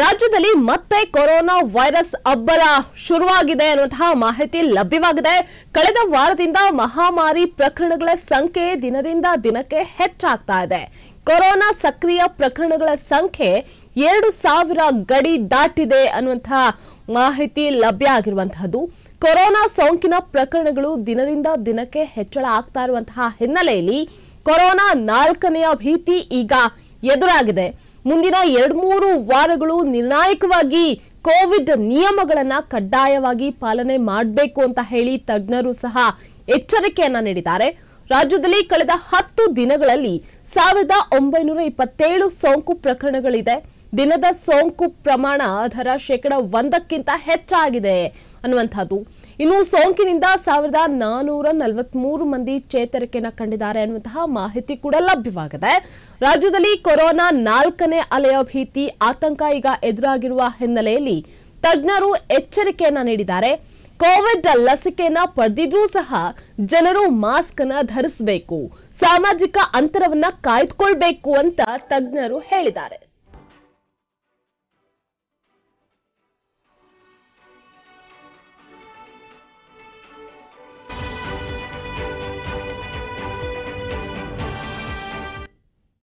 ರಾಜ್ಯದಲ್ಲಿ ಮತ್ತೆ corona virus ಅಬ್ಬರ ಶುರುವಾಗಿದೆ ಅನ್ನುವಂತಹ ಮಾಹಿತಿ ಲಭ್ಯವಾಗಿದೆ ಕಳೆದ ವಾರದಿಂದ ಮಹಾಮಾರಿ ಪ್ರಕರಣಗಳ ಸಂಖ್ಯೆ ದಿನದಿಂದ ದಿನಕ್ಕೆ ಹೆಚ್ಚಾಗ್ತಾ ಇದೆ ಕೊರೋನಾ ಸಕ್ರಿಯ ಪ್ರಕರಣಗಳ ಸಂಖ್ಯೆ ಎರಡು ಸಾವಿರ ಗಡಿ ದಾಟಿದೆ ಅನ್ನುವಂತಹ ಮಾಹಿತಿ ಲಭ್ಯ ಆಗಿರುವಂತಹದ್ದು ಕೊರೋನಾ ಸೋಂಕಿನ ಪ್ರಕರಣಗಳು ದಿನದಿಂದ ದಿನಕ್ಕೆ ಹೆಚ್ಚಳ ಆಗ್ತಾ ಇರುವಂತಹ ಹಿನ್ನೆಲೆಯಲ್ಲಿ ಕೊರೋನಾ ನಾಲ್ಕನೆಯ ಭೀತಿ ಈಗ ಎದುರಾಗಿದೆ ಮುಂದಿನ ಎರಡು ಮೂರು ವಾರಗಳು ನಿರ್ಣಾಯಕವಾಗಿ ಕೋವಿಡ್ ನಿಯಮಗಳನ್ನ ಕಡ್ಡಾಯವಾಗಿ ಪಾಲನೆ ಮಾಡಬೇಕು ಅಂತ ಹೇಳಿ ತಜ್ಞರು ಸಹ ಎಚ್ಚರಿಕೆಯನ್ನ ನೀಡಿದ್ದಾರೆ ರಾಜ್ಯದಲ್ಲಿ ಕಳೆದ ಹತ್ತು ದಿನಗಳಲ್ಲಿ ಸಾವಿರದ ಒಂಬೈನೂರ ಇಪ್ಪತ್ತೇಳು ಸೋಂಕು ಪ್ರಕರಣಗಳಿದೆ ದಿನದ ಸೋಂಕು ಪ್ರಮಾಣ ಅದರ ಶೇಕಡ ಒಂದಕ್ಕಿಂತ ಹೆಚ್ಚಾಗಿದೆ ಅನ್ನುವಂಥದ್ದು ಇನ್ನು ಸೋಂಕಿನಿಂದ ಸಾವಿರದ ನಾನೂರ ಮೂರು ಮಂದಿ ಚೇತರಿಕೆಯನ್ನು ಕಂಡಿದ್ದಾರೆ ಅನ್ನುವಂತಹ ಮಾಹಿತಿ ಕೂಡ ಲಭ್ಯವಾಗಿದೆ ರಾಜ್ಯದಲ್ಲಿ ಕೊರೋನಾ ನಾಲ್ಕನೇ ಅಲೆಯ ಭೀತಿ ಆತಂಕ ಈಗ ಎದುರಾಗಿರುವ ಹಿನ್ನೆಲೆಯಲ್ಲಿ ತಜ್ಞರು ಎಚ್ಚರಿಕೆಯನ್ನ ನೀಡಿದ್ದಾರೆ ಕೋವಿಡ್ ಲಸಿಕೆಯನ್ನ ಪಡೆದಿದ್ರೂ ಸಹ ಜನರು ಮಾಸ್ಕ್ ಅನ್ನ ಧರಿಸಬೇಕು ಸಾಮಾಜಿಕ ಅಂತರವನ್ನ ಕಾಯ್ದುಕೊಳ್ಬೇಕು ಅಂತ ತಜ್ಞರು ಹೇಳಿದ್ದಾರೆ